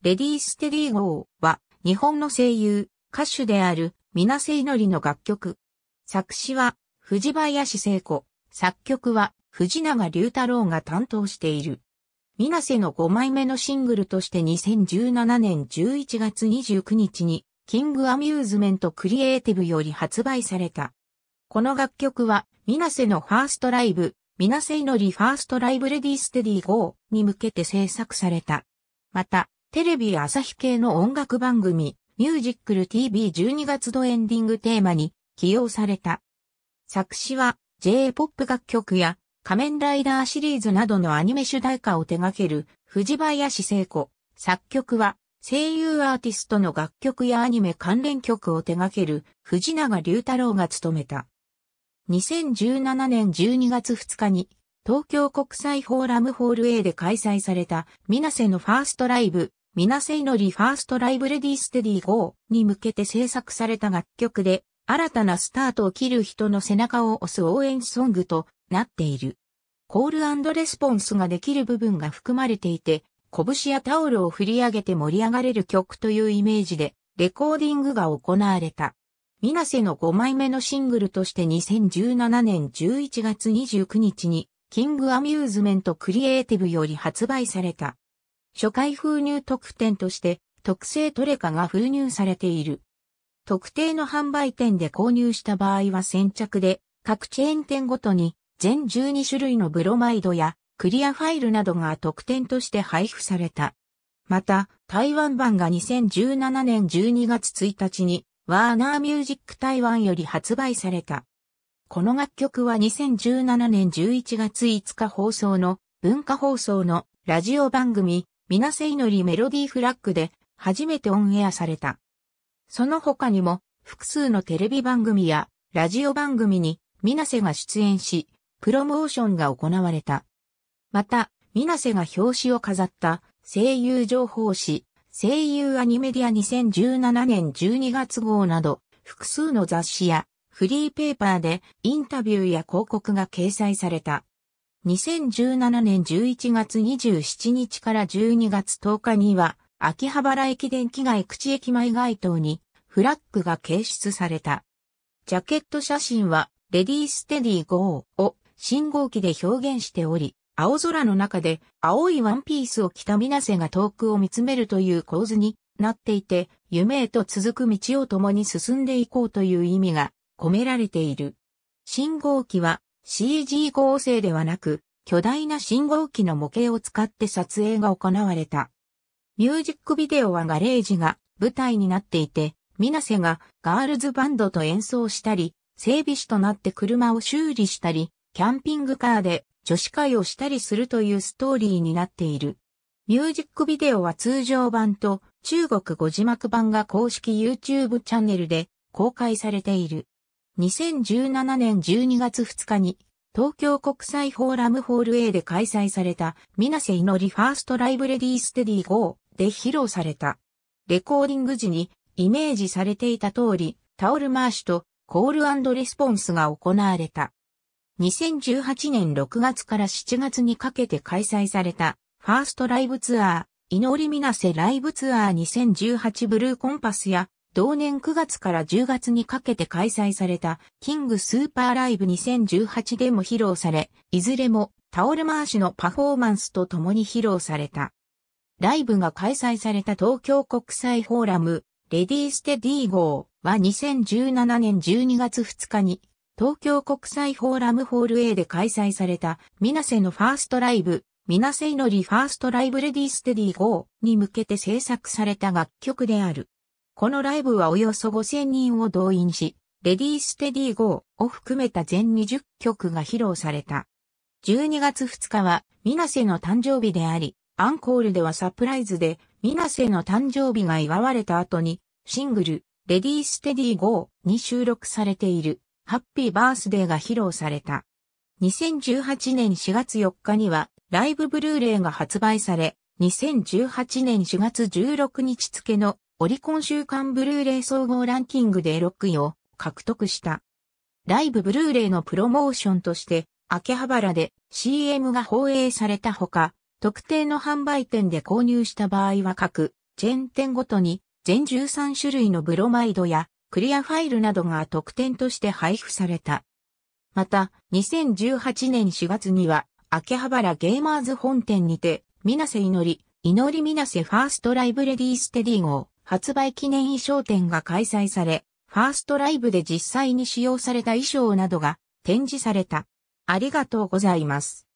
レディーステディーゴーは、日本の声優、歌手である、水瀬祈りの楽曲。作詞は、藤林聖子。作曲は、藤永龍太郎が担当している。水瀬の5枚目のシングルとして2017年11月29日に、キングアミューズメントクリエイティブより発売された。この楽曲は、水瀬のファーストライブ、水瀬祈りファーストライブレディーステディーゴーに向けて制作された。また、テレビ朝日系の音楽番組、ミュージックル TV12 月度エンディングテーマに起用された。作詞は J-POP 楽曲や仮面ライダーシリーズなどのアニメ主題歌を手掛ける藤林聖子。作曲は声優アーティストの楽曲やアニメ関連曲を手掛ける藤永龍太郎が務めた。2017年12月2日に東京国際フォーラムホール A で開催された水瀬のファーストライブミナセイノリファーストライブレディステディーに向けて制作された楽曲で、新たなスタートを切る人の背中を押す応援ソングとなっている。コールレスポンスができる部分が含まれていて、拳やタオルを振り上げて盛り上がれる曲というイメージで、レコーディングが行われた。ミナセの5枚目のシングルとして2017年11月29日に、キングアミューズメントクリエイティブより発売された。初回封入特典として特製トレカが封入されている。特定の販売店で購入した場合は先着で各チェーン店ごとに全12種類のブロマイドやクリアファイルなどが特典として配布された。また、台湾版が2017年12月1日に、ワーナーミュージック台湾より発売された。この楽曲は2017年11月5日放送の文化放送のラジオ番組みなせいのりメロディーフラッグで初めてオンエアされた。その他にも複数のテレビ番組やラジオ番組にみなせが出演し、プロモーションが行われた。また、みなせが表紙を飾った声優情報誌、声優アニメディア2017年12月号など、複数の雑誌やフリーペーパーでインタビューや広告が掲載された。2017年11月27日から12月10日には、秋葉原駅電気街口駅前街頭にフラッグが掲出された。ジャケット写真は、レディーステディーを信号機で表現しており、青空の中で青いワンピースを着たみなせが遠くを見つめるという構図になっていて、夢へと続く道を共に進んでいこうという意味が込められている。信号機は CG 合成ではなく、巨大な信号機の模型を使って撮影が行われた。ミュージックビデオはガレージが舞台になっていて、ミナセがガールズバンドと演奏したり、整備士となって車を修理したり、キャンピングカーで女子会をしたりするというストーリーになっている。ミュージックビデオは通常版と中国語字幕版が公式 YouTube チャンネルで公開されている。2017年12月2日に、東京国際フォーラムホール A で開催された、みなせいのりファーストライブレディーステディ GO で披露された。レコーディング時に、イメージされていた通り、タオル回しとコールレスポンスが行われた。2018年6月から7月にかけて開催された、ファーストライブツアー、祈りみなせライブツアー2018ブルーコンパスや同年9月から10月にかけて開催された、キングスーパーライブ2018でも披露され、いずれもタオル回しのパフォーマンスと共に披露された。ライブが開催された東京国際フォーラム、レディーステディー号は2017年12月2日に、東京国際フォーラムホール A で開催された、ミナセのファーストライブ、ミナセイノリファーストライブレディーステディー号に向けて制作された楽曲である。このライブはおよそ5000人を動員し、レディーステディーゴーを含めた全20曲が披露された。12月2日は、ミナセの誕生日であり、アンコールではサプライズで、ミナセの誕生日が祝われた後に、シングル、レディーステディーゴーに収録されている、ハッピーバースデーが披露された。2018年4月4日には、ライブブルーレイが発売され、2018年4月16日付のオリコン週間ブルーレイ総合ランキングで6位を獲得した。ライブブルーレイのプロモーションとして、秋葉原で CM が放映されたほか、特定の販売店で購入した場合は各チェーン店ごとに全13種類のブロマイドやクリアファイルなどが特典として配布された。また、2018年4月には、秋葉原ゲーマーズ本店にて、みなせ祈り、祈りみなせファーストライブレディーステディ号、発売記念衣装展が開催され、ファーストライブで実際に使用された衣装などが展示された。ありがとうございます。